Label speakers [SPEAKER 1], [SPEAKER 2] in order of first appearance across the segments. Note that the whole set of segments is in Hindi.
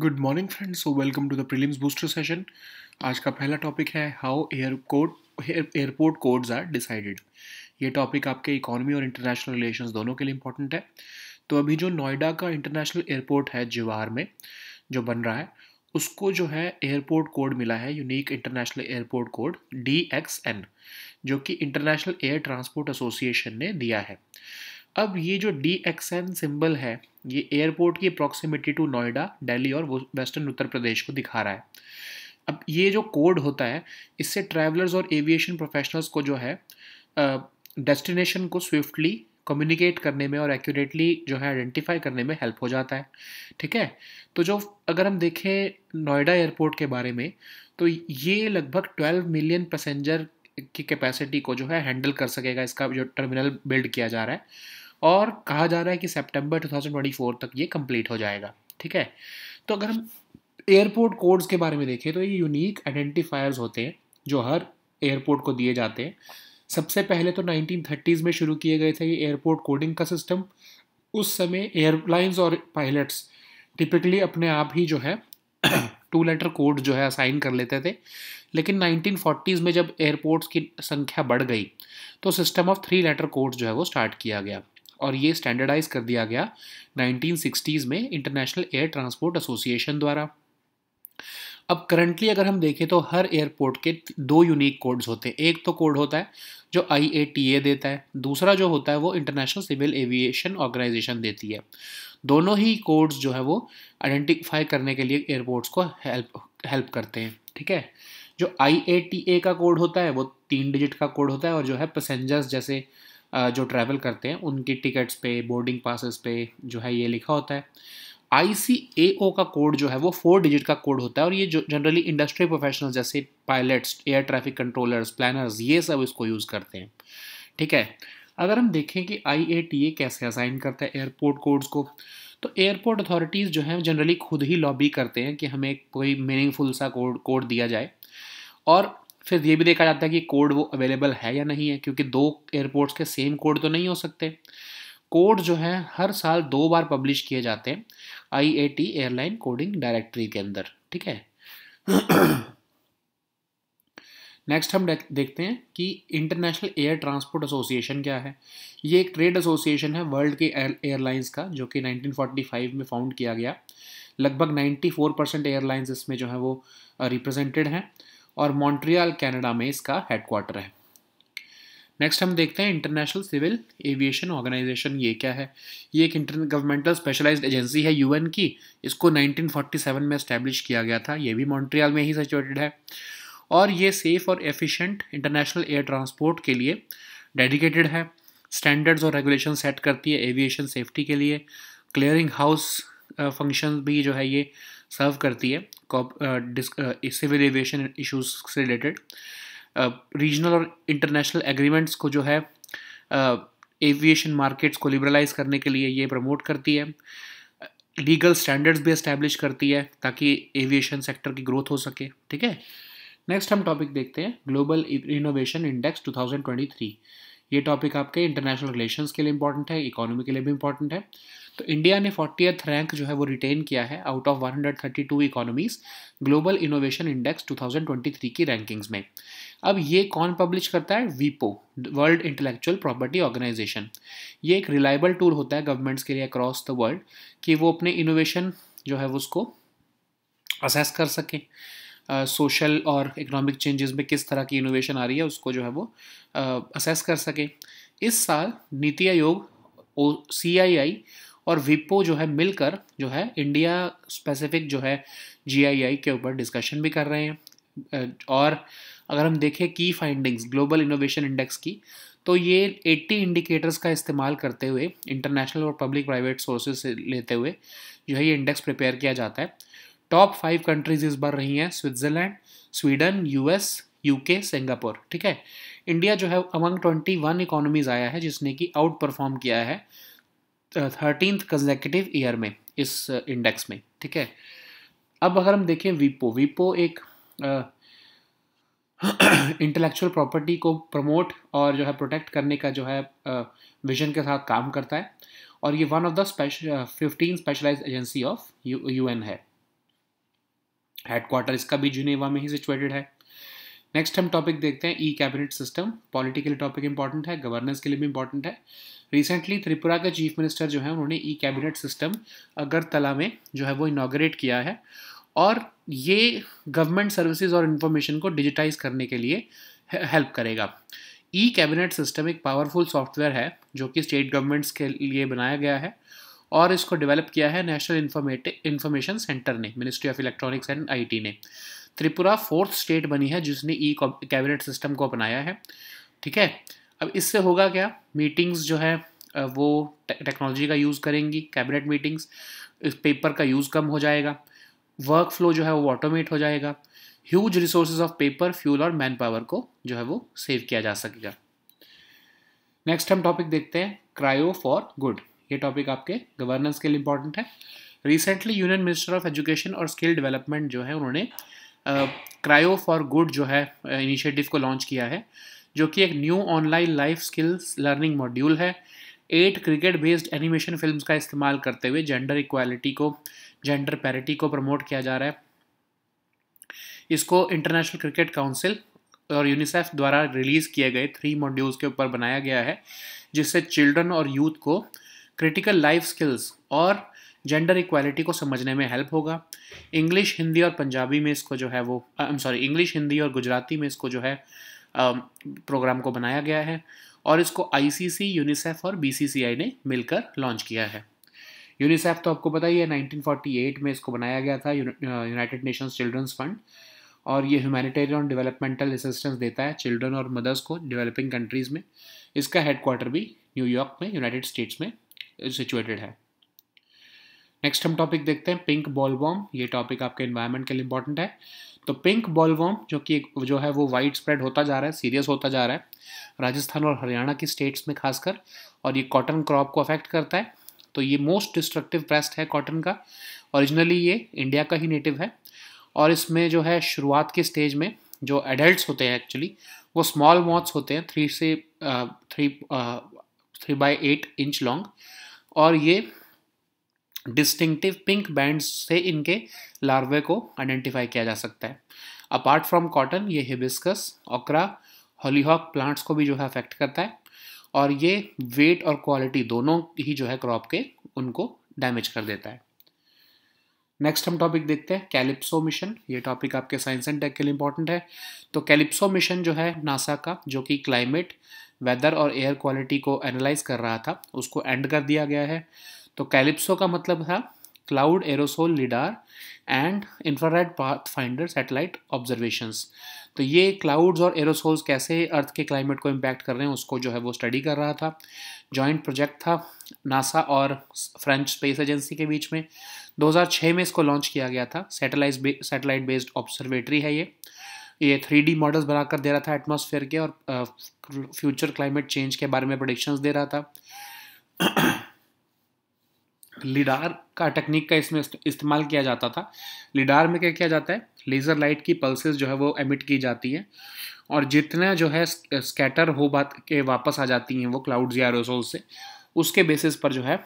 [SPEAKER 1] Good morning friends so welcome to the prelims booster session आज का पहला टॉपिक है how air airport codes are decided ये टॉपिक आपके इकोनॉमी और इंटरनेशनल रिलेशंस दोनों के लिए इंपॉर्टेंट है तो अभी जो नोएडा का इंटरनेशनल एयरपोर्ट है जिवार में जो बन रहा है उसको जो है एयरपोर्ट कोड मिला है unique international airport code D X N जो कि इंटरनेशनल एयर ट्रांसपोर्ट एसोसिएशन ने दिया है अब ये जो डी एक्स एन सिम्बल है ये एयरपोर्ट की अप्रॉक्सीमेटी टू नोएडा दिल्ली और वेस्टर्न उत्तर प्रदेश को दिखा रहा है अब ये जो कोड होता है इससे ट्रैवलर्स और एविएशन प्रोफेशनल्स को जो है डेस्टिनेशन को स्विफ्टली कम्युनिकेट करने में और एक्यूरेटली जो है आइडेंटिफाई करने में हेल्प हो जाता है ठीक है तो जो अगर हम देखें नोएडा एयरपोर्ट के बारे में तो ये लगभग 12 मिलियन पैसेंजर की कैपेसिटी को जो है हैंडल कर सकेगा इसका जो टर्मिनल बिल्ड किया जा रहा है और कहा जा रहा है कि सेप्टेम्बर टू तक ये कम्प्लीट हो जाएगा ठीक है तो अगर हम एयरपोर्ट कोड्स के बारे में देखें तो ये यूनिक आइडेंटिफायर्स होते हैं जो हर एयरपोर्ट को दिए जाते हैं सबसे पहले तो 1930s में शुरू किए गए थे ये एयरपोर्ट कोडिंग का सिस्टम उस समय एयरलाइंस और पायलट्स टिपिकली अपने आप ही जो है टू लेटर कोड जो है असाइन कर लेते थे लेकिन 1940s में जब एयरपोर्ट्स की संख्या बढ़ गई तो system of three letter code जो है वो स्टार्ट किया गया और ये स्टैंडर्डाइज कर दिया गया 1960s में इंटरनेशनल एयर ट्रांसपोर्ट एसोसिएशन द्वारा अब करंटली अगर हम देखें तो हर एयरपोर्ट के दो यूनिक कोड्स होते हैं एक तो कोड होता है जो आई ए टी ए देता है दूसरा जो होता है वो इंटरनेशनल सिविल एविएशन ऑर्गेनाइजेशन देती है दोनों ही कोड्स जो है वो आइडेंटिफाई करने के लिए एयरपोर्ट्स को हेल्प हेल्प करते हैं ठीक है जो आई ए टी ए का कोड होता है वो तीन डिजिट का कोड होता है और जो है पैसेंजर्स जैसे जो ट्रैवल करते हैं उनकी टिकट्स पे बोर्डिंग पासेस पे जो है ये लिखा होता है आई का कोड जो है वो फोर डिजिट का कोड होता है और ये जो जनरली इंडस्ट्री प्रोफेशनल जैसे pilots air traffic controllers planners ये सब इसको यूज़ करते हैं ठीक है अगर हम देखें कि आई कैसे असाइन करता है एयरपोर्ट कोड्स को तो एयरपोर्ट अथॉरिटीज़ जो हैं जनरली खुद ही लॉबी करते हैं कि हमें कोई मीनिंगफुल सा कोड कोड दिया जाए और फिर ये भी देखा जाता है कि कोड वो अवेलेबल है या नहीं है क्योंकि दो एयरपोर्ट्स के सेम कोड तो नहीं हो सकते कोड जो है हर साल दो बार पब्लिश किए जाते हैं I A T airline coding directory के अंदर ठीक है नेक्स्ट हम देखते हैं कि इंटरनेशनल एयर ट्रांसपोर्ट एसोसिएशन क्या है ये एक ट्रेड एसोसिएशन है वर्ल्ड के एयरलाइंस का जो कि 1945 में फाउंड किया गया लगभग 94 परसेंट एयरलाइंस इसमें जो है वो रिप्रेजेंटेड हैं और मॉन्ट्रियल कनाडा में इसका हेडक्वार्टर है नेक्स्ट हम देखते हैं इंटरनेशनल सिविल एविएशन ऑर्गेनाइजेशन ये क्या है ये एक इंटर गवर्नमेंटल स्पेशलाइज एजेंसी है यूएन की इसको 1947 में इस्टेब्लिश किया गया था ये भी मॉन्ट्रियल में ही सिचुएटेड है और ये सेफ़ और एफिशिएंट इंटरनेशनल एयर ट्रांसपोर्ट के लिए डेडिकेटेड है स्टैंडर्ड्स और रेगुलेशन सेट करती है एविएशन सेफ्टी के लिए क्लियरिंग हाउस फंक्शन भी जो है ये सर्व करती है सिविल एविएशन इश्यूज से रिलेटेड रीजनल uh, और इंटरनेशनल एग्रीमेंट्स को जो है एविएशन uh, मार्केट्स को लिबरलाइज करने के लिए ये प्रमोट करती है लीगल स्टैंडर्ड्स भी इस्टेब्लिश करती है ताकि एविएशन सेक्टर की ग्रोथ हो सके ठीक है नेक्स्ट हम टॉपिक देखते हैं ग्लोबल इनोवेशन इंडेक्स 2023 ये टॉपिक आपके इंटरनेशनल रिलेशंस के लिए इंपॉर्टेंट है इकोनॉमी के लिए भी इंपॉर्टेंट है तो इंडिया ने फोर्टी रैंक जो है वो रिटेन किया है out of 132 economies global innovation index 2023 की रैंकिंग्स में अब ये कौन पब्लिश करता है वीपो वर्ल्ड इंटेलेक्चुअल प्रॉपर्टी ऑर्गेनाइजेशन ये एक रिलायबल टूल होता है गवर्नमेंट्स के लिए अक्रॉस द वर्ल्ड कि वो अपने इनोवेशन जो है उसको असेस कर सकें सोशल uh, और इकोनॉमिक चेंजेस में किस तरह की इनोवेशन आ रही है उसको जो है वो असेस uh, कर सके इस साल नीति आयोग ओ सी आई आई और विपो जो है मिलकर जो है इंडिया स्पेसिफिक जो है जीआईआई के ऊपर डिस्कशन भी कर रहे हैं और अगर हम देखें की फाइंडिंग्स ग्लोबल इनोवेशन इंडेक्स की तो ये 80 इंडिकेटर्स का इस्तेमाल करते हुए इंटरनेशनल और पब्लिक प्राइवेट सोर्सेज से लेते हुए जो है ये इंडेक्स प्रिपेयर किया जाता है टॉप फाइव कंट्रीज इस बार रही हैं Switzerland Sweden US UK Singapore ठीक है इंडिया जो है अमंग ट्वेंटी वन इकोनॉमीज़ आया है जिसने कि आउट परफॉर्म किया है थर्टीन कंजेक्टिव ईयर में इस इंडेक्स uh, में ठीक है अब अगर हम देखें वीपो वीपो एक इंटेलेक्चुअल uh, प्रॉपर्टी को प्रमोट और जो है प्रोटेक्ट करने का जो है विजन uh, के साथ काम करता है और ये one of the special fifteen specialise agency of U है हेडक्वार्टर इसका भी जुनेवा में ही सिचुएटेड है नेक्स्ट हम टॉपिक देखते हैं e cabinet system political topic important है गवर्नेंस के लिए भी इंपॉर्टेंट है रिसेंटली त्रिपुरा के चीफ मिनिस्टर जो है उन्होंने ई कैबिनेट सिस्टम अगरतला में जो है वो इनाग्रेट किया है और ये गवर्नमेंट सर्विसेज और इन्फॉर्मेशन को डिजिटाइज करने के लिए हेल्प करेगा ई कैबिनेट सिस्टम एक पावरफुल सॉफ्टवेयर है जो कि स्टेट गवर्नमेंट्स के लिए बनाया गया है और इसको डेवलप किया है नेशनल इन्फॉर्मेटिव इन्फॉर्मेशन सेंटर ने ministry of electronics and IT ने त्रिपुरा फोर्थ स्टेट बनी है जिसने ई कैबिनेट सिस्टम को अपनाया है ठीक है अब इससे होगा क्या मीटिंग्स जो है वो टेक्नोलॉजी का यूज़ करेंगी कैबिनेट मीटिंग्स पेपर का यूज़ कम हो जाएगा वर्क फ्लो जो है वो ऑटोमेट हो जाएगा huge resource of paper fuel और मैन पावर को जो है वो सेव किया जा सकेगा नेक्स्ट हम टॉपिक देखते हैं क्रायो फॉर गुड ये टॉपिक आपके गवर्नेंस के लिए इंपॉर्टेंट है recently union minister of education और स्किल डेवलपमेंट जो है उन्होंने क्रायो फॉर गुड जो है इनिशिएटिव को लॉन्च किया है जो कि एक new online life skills learning module है eight cricket based animation film का इस्तेमाल करते हुए जेंडर इक्वालिटी को जेंडर पैरिटी को प्रमोट किया जा रहा है इसको इंटरनेशनल क्रिकेट काउंसिल और यूनिसेफ द्वारा रिलीज़ किए गए थ्री मॉड्यूल्स के ऊपर बनाया गया है जिससे चिल्ड्रन और यूथ को क्रिटिकल लाइफ स्किल्स और जेंडर इक्वालिटी को समझने में हेल्प होगा इंग्लिश हिंदी और पंजाबी में इसको जो है वो I am sorry English Hindi और गुजराती में इसको जो है प्रोग्राम um, को बनाया गया है और इसको आईसीसी यूनिसेफ और बीसीसीआई ने मिलकर लॉन्च किया है यूनिसेफ तो आपको पता ही है 1948 में इसको बनाया गया था यूनाइटेड नेशंस चिल्ड्रंस फंड और ये ह्यूमैनिटेरियन और डेवलपमेंटल असिस्टेंस देता है चिल्ड्रन और मदर्स को डेवलपिंग कंट्रीज़ में इसका हेडक्वार्टर भी न्यूयॉर्क में यूनाइटेड स्टेट्स में सिचुएटेड है नेक्स्ट हम टॉपिक देखते हैं पिंक बॉलवॉम ये टॉपिक आपके इन्वायरमेंट के लिए इंपॉर्टेंट है तो पिंक बॉलवॉम जो कि जो है वो वाइड स्प्रेड होता जा रहा है सीरियस होता जा रहा है राजस्थान और हरियाणा की स्टेट्स में खासकर और ये कॉटन क्रॉप को अफेक्ट करता है तो ये मोस्ट डिस्ट्रक्टिव पेस्ट है कॉटन का ओरिजिनली ये इंडिया का ही नेटिव है और इसमें जो है शुरुआत के स्टेज में जो एडल्ट होते हैं एक्चुअली वो स्मॉल मॉथ्स होते हैं थ्री से three three by eight inch long और ये डिस्टिंक्टिव पिंक बैंड्स से इनके लार्वे को आइडेंटिफाई किया जा सकता है अपार्ट फ्रॉम कॉटन ये हिबिस्कस ओकरा हॉलीहॉक प्लांट्स को भी जो है अफेक्ट करता है और ये वेट और क्वालिटी दोनों ही जो है क्रॉप के उनको डैमेज कर देता है नेक्स्ट हम टॉपिक देखते हैं कैलिप्सो मिशन ये टॉपिक आपके साइंस एंड टेक के लिए इंपॉर्टेंट है तो कैलिप्सो मिशन जो है नासा का जो कि क्लाइमेट वेदर और एयर क्वालिटी को एनालाइज कर रहा था उसको एंड कर दिया गया है तो कैलिप्सो का मतलब था cloud aerosol lidar and infrared pathfinder satellite observations तो ये क्लाउड्स और एरोसोल्स कैसे अर्थ के क्लाइमेट को इम्पैक्ट कर रहे हैं उसको जो है वो स्टडी कर रहा था जॉइंट प्रोजेक्ट था नासा और फ्रेंच स्पेस एजेंसी के बीच में 2006 में इसको लॉन्च किया गया था सैटेलाइट बे, सेटेलाइट बेस्ड ऑब्जर्वेटरी है ये ये थ्री मॉडल्स बनाकर दे रहा था एटमोसफेयर के और फ्यूचर क्लाइमेट चेंज के बारे में प्रडिक्शंस दे रहा था लिडार का टेक्निक का इसमें इस्तेमाल किया जाता था लिडार में क्या किया जाता है लेज़र लाइट की पल्सेस जो है वो एमिट की जाती है और जितना जो है स्कैटर हो बात के वापस आ जाती हैं वो क्लाउड्स या रोसोल से उसके बेसिस पर जो है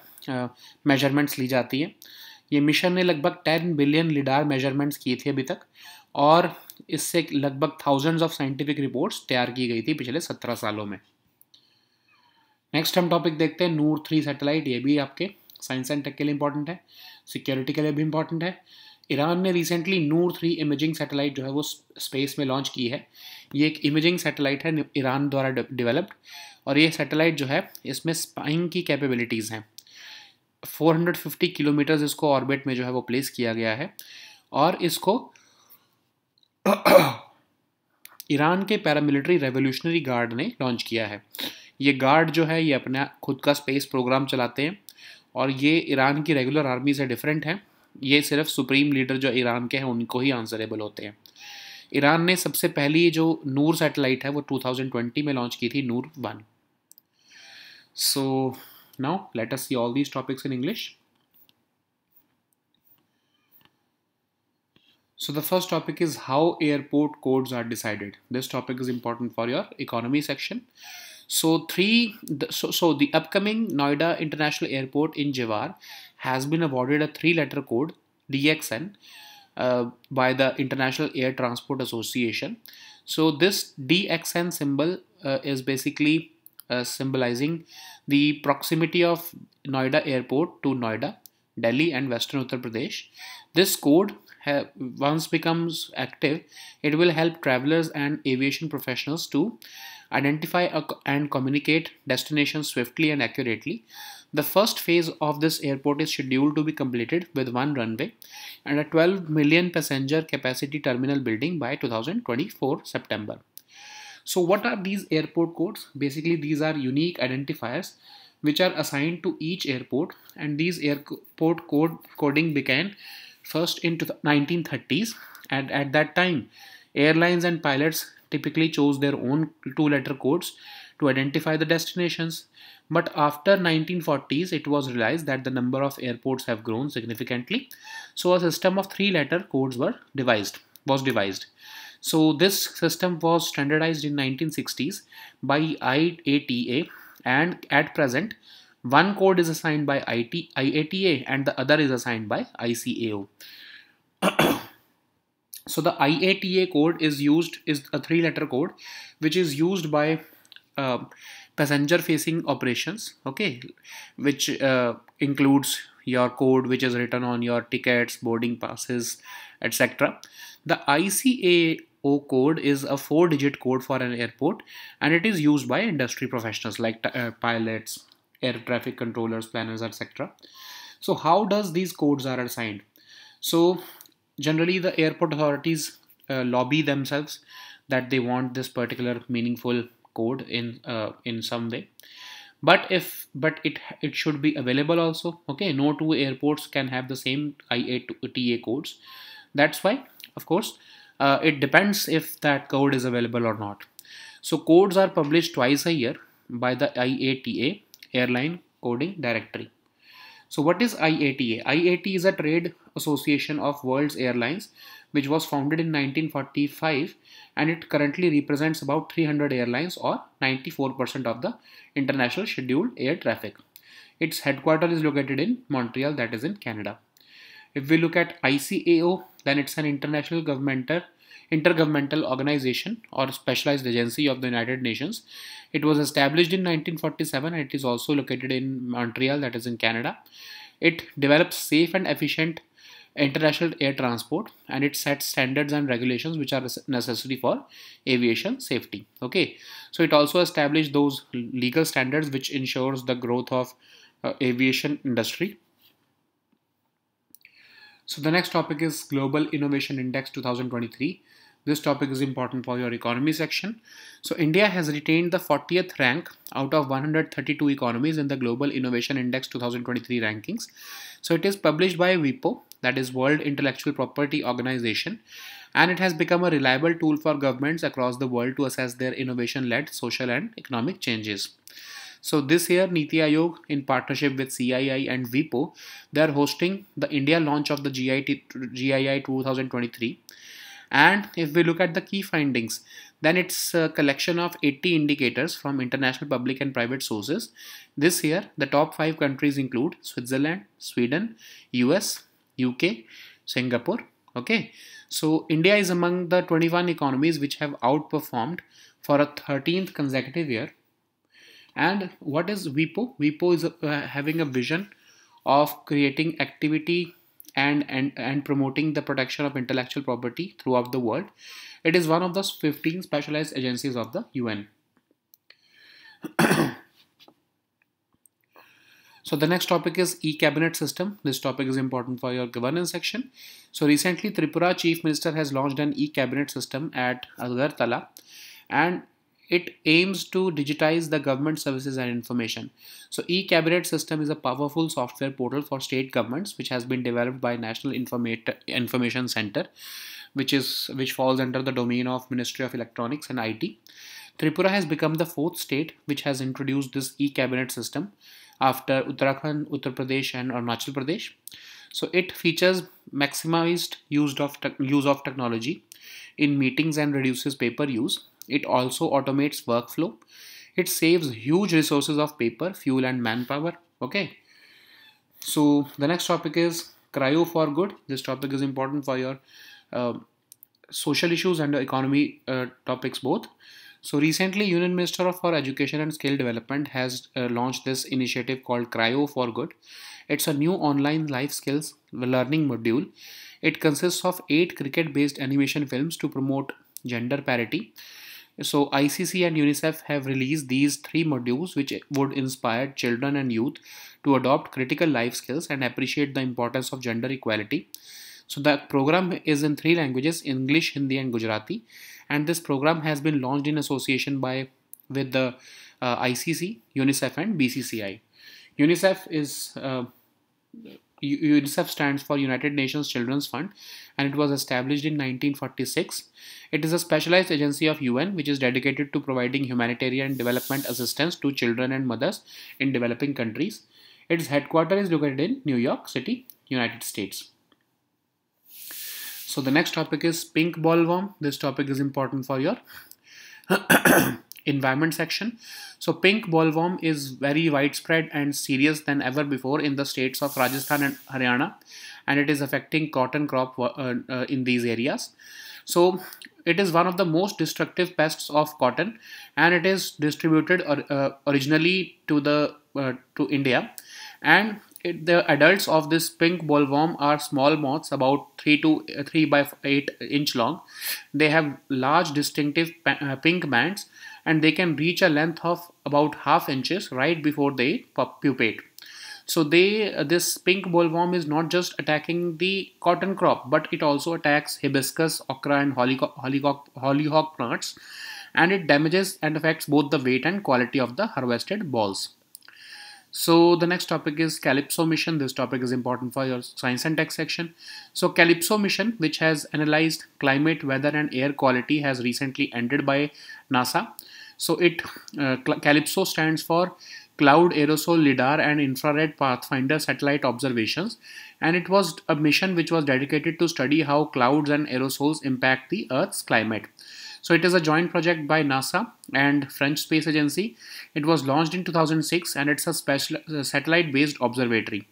[SPEAKER 1] मेजरमेंट्स ली जाती हैं ये मिशन ने लगभग टेन बिलियन लिडार मेजरमेंट्स किए थे अभी तक और इससे लगभग थाउजेंड्स ऑफ साइंटिफिक रिपोर्ट्स तैयार की गई थी पिछले सत्रह सालों में नेक्स्ट हम टॉपिक देखते हैं नूर थ्री सैटेलाइट ये भी आपके साइंस एंड टेक के लिए इंपॉर्टेंट है सिक्योरिटी के लिए भी इंपॉर्टेंट है ईरान ने recently Noor three imaging satellite जो है वो स्पेस में लॉन्च की है ये एक इमेजिंग सैटेलाइट है ईरान द्वारा डेवलप्ड और ये सैटेलाइट जो है इसमें स्पाइंग की कैपेबिलिटीज़ हैं 450 किलोमीटर्स इसको ऑर्बिट में जो है वो प्लेस किया गया है और इसको ईरान के पैरामिलिट्री रेवोल्यूशनरी गार्ड ने लॉन्च किया है ये गार्ड जो है ये अपना खुद का स्पेस प्रोग्राम चलाते हैं और ये ईरान की रेगुलर आर्मी से डिफरेंट है ये सिर्फ सुप्रीम लीडर जो ईरान के हैं उनको ही आंसरेबल होते हैं ईरान ने सबसे पहली जो नूर सैटेलाइट है वो 2020 में लॉन्च की थी Noor one so now let us see all these topics in English so the first topic is how airport codes are decided this topic is important for your economy section So three, so, so the upcoming Noida International Airport in Jewar has been awarded a three-letter code DXN uh, by the International Air Transport Association. So this DXN symbol uh, is basically uh, symbolizing the proximity of Noida Airport to Noida, Delhi and Western Uttar Pradesh. This code once becomes active, it will help travelers and aviation professionals to identify and communicate destinations swiftly and accurately. The first phase of this airport is scheduled to be completed with one runway and a 12 million passenger capacity terminal building by 2024 September. So what are these airport codes? Basically these are unique identifiers which are assigned to each airport and these airport code coding began first in 1930s and at that time airlines and pilots typically chose their own two-letter codes to identify the destinations. But after 1940s, it was realized that the number of airports have grown significantly. So a system of three-letter codes were devised, was devised. So this system was standardized in 1960s by IATA and at present one code is assigned by IT, IATA and the other is assigned by ICAO. So the IATA code is used is a three letter code which is used by uh, passenger facing operations okay which uh, includes your code which is written on your tickets boarding passes etc the ICAO code is a four digit code for an airport and it is used by industry professionals like uh, pilots air traffic controllers planners etc so how does these codes are assigned so generally the airport authorities uh, lobby themselves that they want this particular meaningful code in uh, in some way but if but it it should be available also okay no two airports can have the same IATA codes that's why of course uh, it depends if that code is available or not so codes are published twice a year by the IATA airline coding directory so what is IATA? IATA is a trade association of world's airlines which was founded in 1945 and it currently represents about 300 airlines or 94% of the international scheduled air traffic. Its headquarters is located in Montreal that is in Canada. If we look at ICAO then it's an international governmental intergovernmental organization or specialized agency of the United Nations. It was established in 1947 and it is also located in Montreal, that is in Canada. It develops safe and efficient international air transport and it sets standards and regulations which are necessary for aviation safety okay so it also established those legal standards which ensures the growth of uh, aviation industry so the next topic is Global Innovation Index 2023. This topic is important for your economy section. So India has retained the 40th rank out of 132 economies in the Global Innovation Index 2023 rankings. So it is published by WIPO, that is World Intellectual Property Organization, and it has become a reliable tool for governments across the world to assess their innovation-led social and economic changes. So this year Niti Aayog in partnership with CII and VPO, they are hosting the India launch of the GIT, GII 2023. And if we look at the key findings, then it's a collection of 80 indicators from international public and private sources. This year, the top five countries include Switzerland, Sweden, US, UK, Singapore. Okay, so India is among the 21 economies which have outperformed for a 13th consecutive year and what is WIPO? WIPO is uh, having a vision of creating activity and, and, and promoting the protection of intellectual property throughout the world. It is one of the 15 specialized agencies of the UN. So the next topic is e-cabinet system. This topic is important for your governance section. So recently Tripura chief minister has launched an e-cabinet system at Agartala and it aims to digitize the government services and information. So e-cabinet system is a powerful software portal for state governments which has been developed by National Informat Information Center which is which falls under the domain of Ministry of Electronics and IT. Tripura has become the fourth state which has introduced this e-cabinet system after Uttarakhand, Uttar Pradesh and Arunachal Pradesh. So it features maximized use of, use of technology in meetings and reduces paper use it also automates workflow. It saves huge resources of paper, fuel and manpower. Okay. So the next topic is cryo for good. This topic is important for your uh, social issues and economy uh, topics both. So recently Union Minister for Education and Skill Development has uh, launched this initiative called Cryo for Good. It's a new online life skills learning module. It consists of 8 cricket based animation films to promote gender parity so ICC and UNICEF have released these three modules which would inspire children and youth to adopt critical life skills and appreciate the importance of gender equality. So the program is in three languages, English, Hindi and Gujarati. And this program has been launched in association by with the uh, ICC, UNICEF and BCCI. UNICEF is uh, UNICEF stands for United Nations Children's Fund and it was established in 1946. It is a specialized agency of UN which is dedicated to providing humanitarian development assistance to children and mothers in developing countries. Its headquarters is located in New York City, United States. So the next topic is pink ball worm. This topic is important for your environment section. So pink bollworm is very widespread and serious than ever before in the states of Rajasthan and Haryana and it is affecting cotton crop uh, uh, in these areas. So it is one of the most destructive pests of cotton and it is distributed or, uh, originally to the uh, to India and it, the adults of this pink bollworm are small moths about 3 to 3 by 8 inch long they have large distinctive uh, pink bands and they can reach a length of about half inches right before they pupate. So they uh, this pink bollworm is not just attacking the cotton crop, but it also attacks hibiscus, okra, and hollyhock, hollyhock plants, and it damages and affects both the weight and quality of the harvested balls. So the next topic is Calypso mission. This topic is important for your science and tech section. So Calypso mission, which has analyzed climate, weather and air quality has recently ended by NASA. So it uh, Calypso stands for Cloud Aerosol Lidar and Infrared Pathfinder Satellite Observations and it was a mission which was dedicated to study how clouds and aerosols impact the Earth's climate. So it is a joint project by NASA and French Space Agency. It was launched in 2006 and it's a special uh, satellite-based observatory.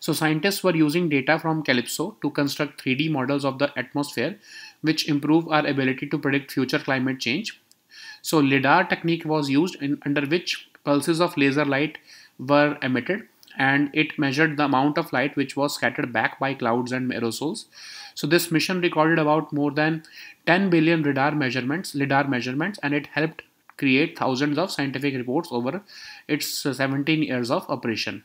[SPEAKER 1] So scientists were using data from Calypso to construct 3D models of the atmosphere which improve our ability to predict future climate change so LIDAR technique was used in, under which pulses of laser light were emitted and it measured the amount of light which was scattered back by clouds and aerosols. So this mission recorded about more than 10 billion radar measurements, LIDAR measurements and it helped create thousands of scientific reports over its 17 years of operation.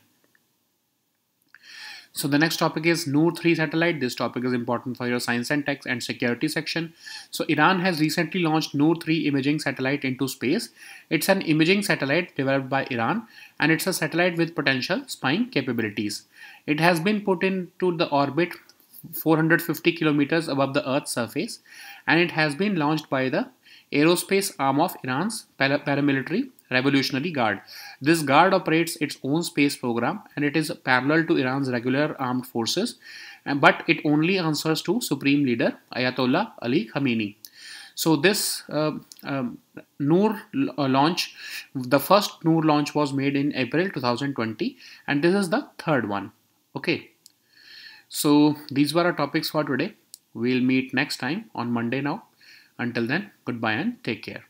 [SPEAKER 1] So the next topic is Noor 3 satellite. This topic is important for your science and tech and security section. So Iran has recently launched Noor 3 imaging satellite into space. It's an imaging satellite developed by Iran and it's a satellite with potential spying capabilities. It has been put into the orbit 450 kilometers above the Earth's surface and it has been launched by the aerospace arm of Iran's paramilitary Revolutionary Guard. This guard operates its own space program and it is parallel to Iran's regular armed forces, but it only answers to Supreme Leader Ayatollah Ali Khamenei. So this uh, um, Noor uh, launch, the first Noor launch was made in April 2020 and this is the third one. Okay. So these were our topics for today. We'll meet next time on Monday now. Until then, goodbye and take care.